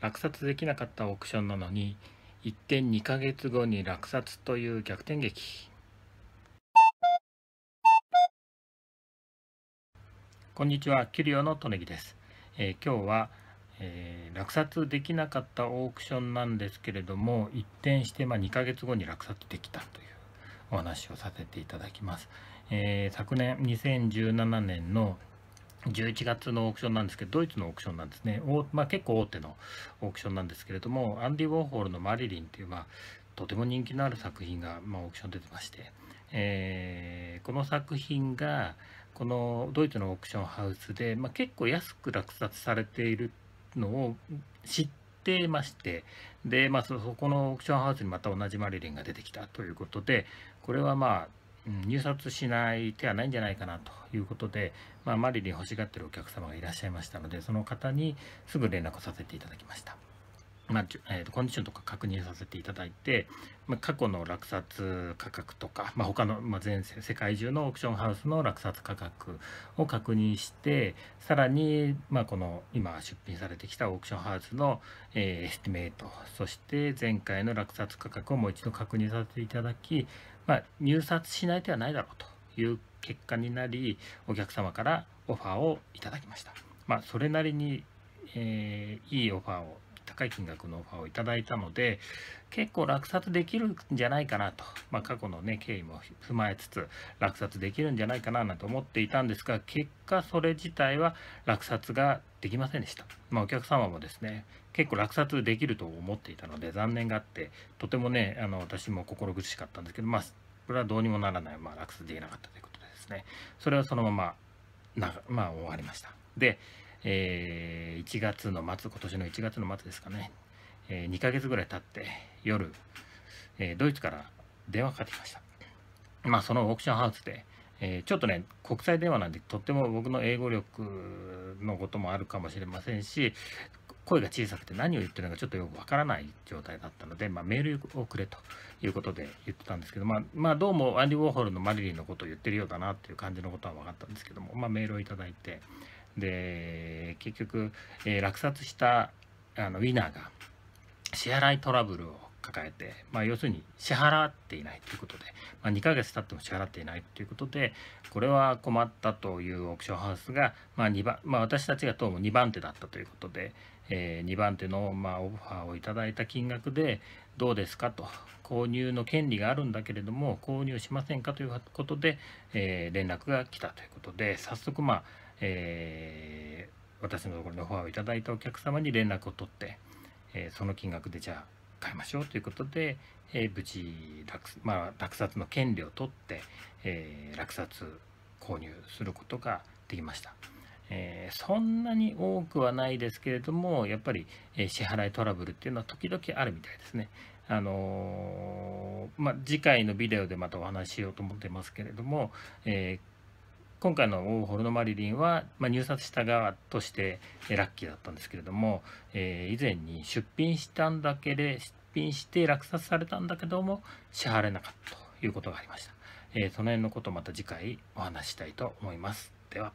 落札できなかったオークションなのに一転2ヶ月後に落札という逆転劇こんにちはキュリオのトネギです、えー、今日は、えー、落札できなかったオークションなんですけれども一転してまあ2ヶ月後に落札できたというお話をさせていただきます、えー、昨年2017年の11月のオークションなんですけど、ドイツのオークションなんですね。まあ、結構大手のオークションなんですけれども、アンディ・ウォーホールのマリリンっていう、まあ、とても人気のある作品が、まあ、オークション出てまして、えー、この作品が、このドイツのオークションハウスで、まあ、結構安く落札されているのを知ってましてで、まあ、そこのオークションハウスにまた同じマリリンが出てきたということでこれはまあ入札しない手はないんじゃないかなということで、まあ、マリリン欲しがってるお客様がいらっしゃいましたのでその方にすぐ連絡をさせていただきました。まあえー、とコンディションとか確認させていただいて、まあ、過去の落札価格とか、まあ、他の、まあ、全世界中のオークションハウスの落札価格を確認してさらに、まあ、この今出品されてきたオークションハウスの、えー、エスティメートそして前回の落札価格をもう一度確認させていただき、まあ、入札しない手はないだろうという結果になりお客様からオファーをいただきました。まあ、それなりに、えー、いいオファーを高い金額のオファーをいただいたので結構落札できるんじゃないかなと、まあ、過去の、ね、経緯も踏まえつつ落札できるんじゃないかななんて思っていたんですが結果それ自体は落札ができませんでした、まあ、お客様もですね結構落札できると思っていたので残念があってとてもねあの私も心苦しかったんですけどまあこれはどうにもならない、まあ、落札できなかったということでですねそれはそのままなまあ終わりましたでえー、1月の末、今年の1月の末ですかね、えー、2ヶ月ぐらい経って夜、えー、ドイツから電話かかってきました。まあ、そのオークションハウスで、えちょっとね、国際電話なんで、とっても僕の英語力のこともあるかもしれませんし、声が小さくて何を言ってるのかちょっとよくわからない状態だったので、まあ、メールをくれということで言ってたんですけど、まあ、まあ、どうもアンディ・ウォーホルのマリリンのことを言ってるようだなっていう感じのことは分かったんですけども、まあ、メールをいただいて、で結局、えー、落札したあのウィナーが支払いトラブルを抱えて、まあ、要するに支払っていないということで、まあ、2ヶ月経っても支払っていないということでこれは困ったというオークションハウスが、まあ、2番まあ、私たちがどうも2番手だったということで、えー、2番手の、まオファーをいただいた金額でどうですかと購入の権利があるんだけれども購入しませんかということで、えー、連絡が来たということで早速まあえー、私のところのオファーをいただいたお客様に連絡を取って、えー、その金額でじゃあ買いましょうということで、えー、無事落,、まあ、落札の権利を取って、えー、落札購入することができました。えー、そんなに多くはないですけれどもやっぱり、えー、支払いトラブルっていうのは時々あるみたいですね。あのー、まあ、次回のビデオでまたお話ししようと思ってますけれども、えー今回の「ホルノマリリンは」まあ、入札した側としてラッキーだったんですけれども、えー、以前に出品したんだけで出品して落札されたんだけども支払われなかったということがありました、えー、その辺のことまた次回お話したいと思いますでは